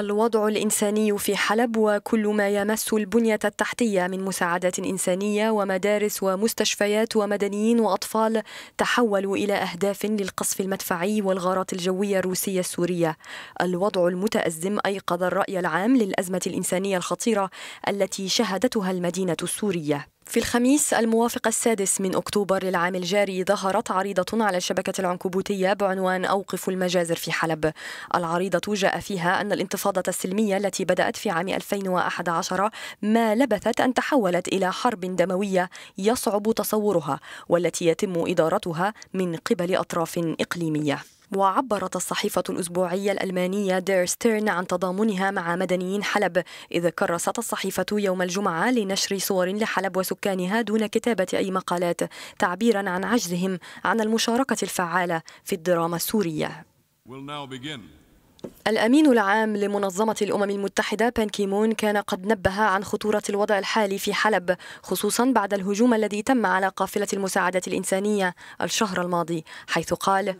الوضع الإنساني في حلب وكل ما يمس البنية التحتية من مساعدات إنسانية ومدارس ومستشفيات ومدنيين وأطفال تحولوا إلى أهداف للقصف المدفعي والغارات الجوية الروسية السورية الوضع المتأزم أيقظ الرأي العام للأزمة الإنسانية الخطيرة التي شهدتها المدينة السورية في الخميس الموافق السادس من أكتوبر للعام الجاري ظهرت عريضة على الشبكة العنكبوتية بعنوان أوقف المجازر في حلب العريضة جاء فيها أن الانتفاضة السلمية التي بدأت في عام 2011 ما لبثت أن تحولت إلى حرب دموية يصعب تصورها والتي يتم إدارتها من قبل أطراف إقليمية وعبرت الصحيفة الأسبوعية الألمانية دير ستيرن عن تضامنها مع مدنيين حلب إذ كرست الصحيفة يوم الجمعة لنشر صور لحلب وسكانها دون كتابة أي مقالات تعبيرا عن عجزهم عن المشاركة الفعالة في الدراما السورية الأمين العام لمنظمة الأمم المتحدة بان كيمون كان قد نبه عن خطورة الوضع الحالي في حلب خصوصا بعد الهجوم الذي تم على قافلة المساعدة الإنسانية الشهر الماضي حيث قال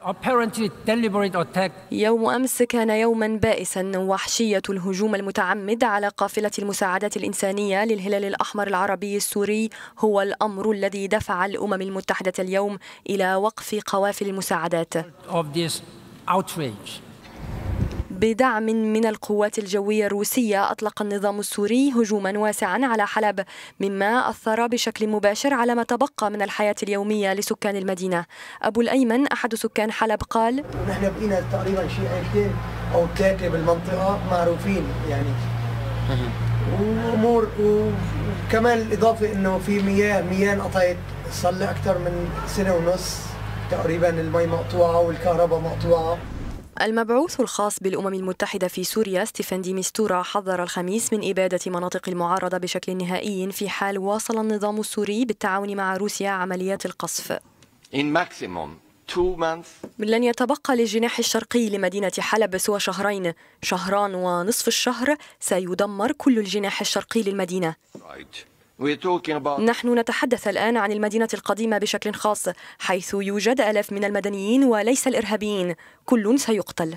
يوم أمس كان يوما بائسا وحشية الهجوم المتعمد على قافلة المساعدة الإنسانية للهلال الأحمر العربي السوري هو الأمر الذي دفع الأمم المتحدة اليوم إلى وقف قوافل المساعدات بدعم من القوات الجوية الروسية أطلق النظام السوري هجوما واسعا على حلب مما أثر بشكل مباشر على ما تبقى من الحياة اليومية لسكان المدينة أبو الأيمن أحد سكان حلب قال نحن بقينا تقريبا شيء عيلتين أو ثلاثة بالمنطقة معروفين يعني وأمور وكمان الإضافة إنه في مياه مياه انقطعت صار لي أكثر من سنة ونص تقريبا المي مقطوعة والكهرباء مقطوعة المبعوث الخاص بالأمم المتحدة في سوريا ستيفن دي ميستورا حذر الخميس من إبادة مناطق المعارضة بشكل نهائي في حال واصل النظام السوري بالتعاون مع روسيا عمليات القصف لن يتبقى للجناح الشرقي لمدينة حلب سوى شهرين شهران ونصف الشهر سيدمر كل الجناح الشرقي للمدينة نحن نتحدث الآن عن المدينة القديمة بشكل خاص حيث يوجد ألاف من المدنيين وليس الإرهابيين كل سيقتل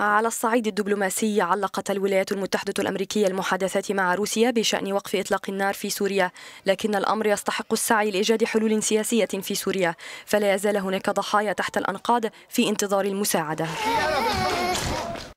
على الصعيد الدبلوماسي علقت الولايات المتحدة الأمريكية المحادثات مع روسيا بشأن وقف إطلاق النار في سوريا لكن الأمر يستحق السعي لإيجاد حلول سياسية في سوريا فلا يزال هناك ضحايا تحت الأنقاض في انتظار المساعدة